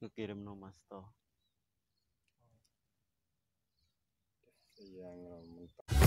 ngekirim no mas toh yang mentah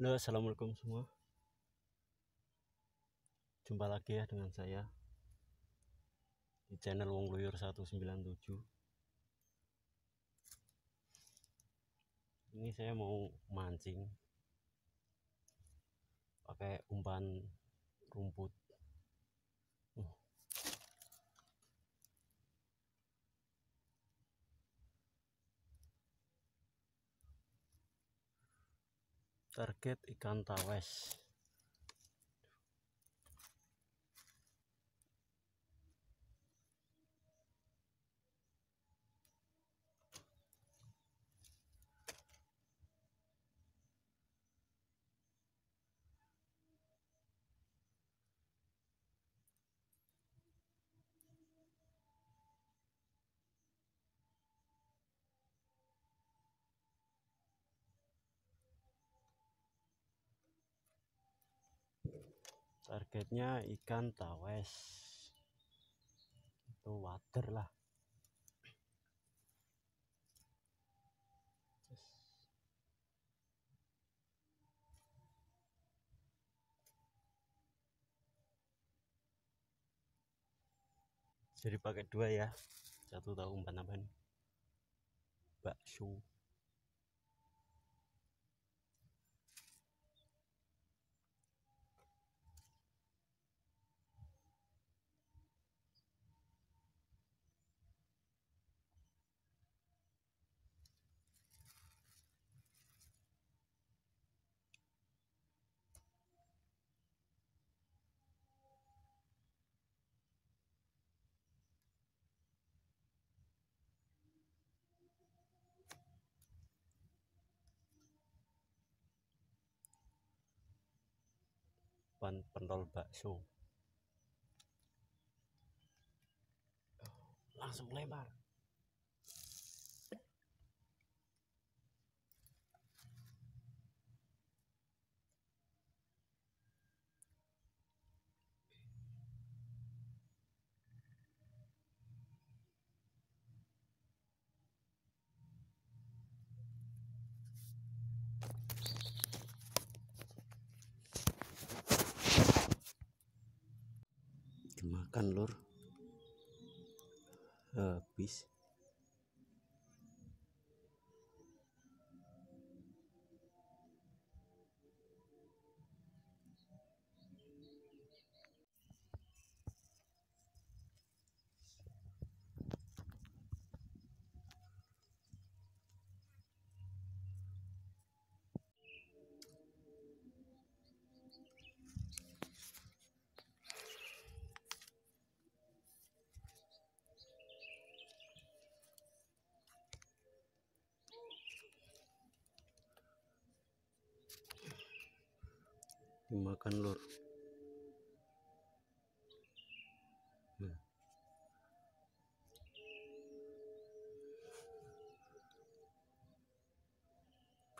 Halo nah, assalamualaikum semua Jumpa lagi ya dengan saya Di channel Wong Luyur 197 Ini saya mau mancing Pakai umpan rumput target ikan tawes targetnya ikan tawes itu water lah jadi pakai dua ya satu tahu umpan-umpan bakso depan pentol bakso langsung lebar makan lur habis dimakan lur nah.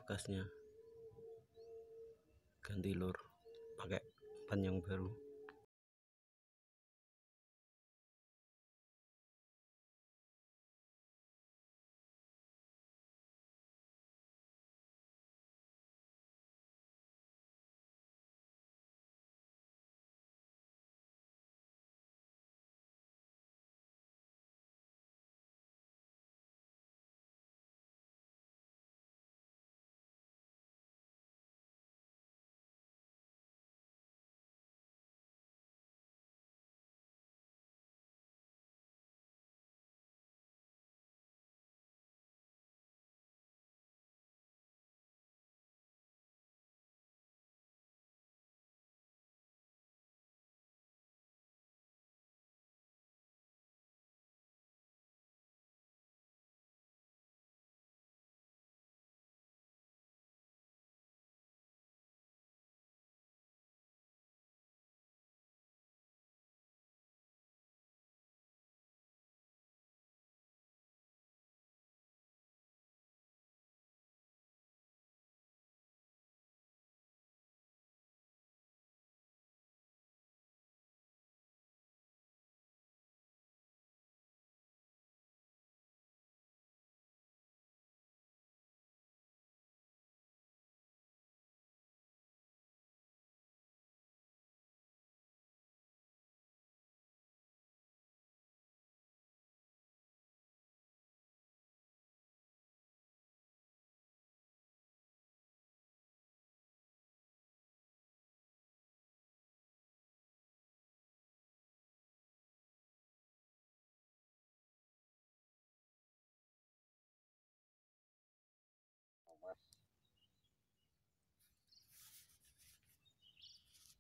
bekasnya ganti lur pakai ban yang baru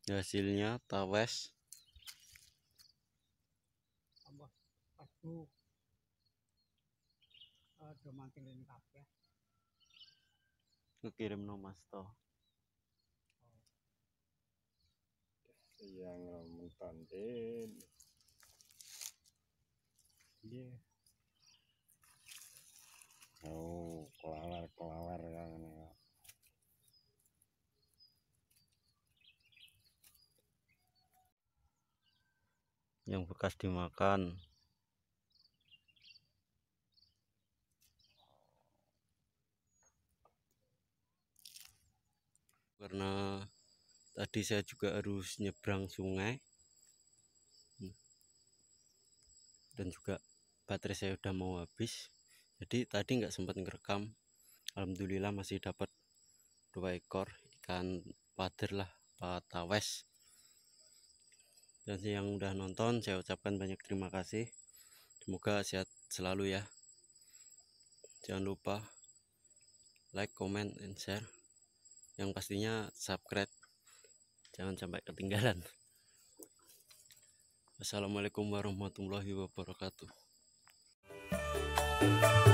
hasilnya tawes aduh ada mancing ini kabeh ngekirim no mas to yang ngomong tandin iya yeah. oh kelawar kelawar ya ini yang bekas dimakan karena tadi saya juga harus nyebrang sungai hmm. dan juga baterai saya udah mau habis jadi tadi nggak sempat ngerekam Alhamdulillah masih dapat dua ekor ikan wader lah patawes dan yang udah nonton saya ucapkan banyak terima kasih semoga sehat selalu ya jangan lupa like comment and share yang pastinya subscribe jangan sampai ketinggalan Assalamualaikum warahmatullahi wabarakatuh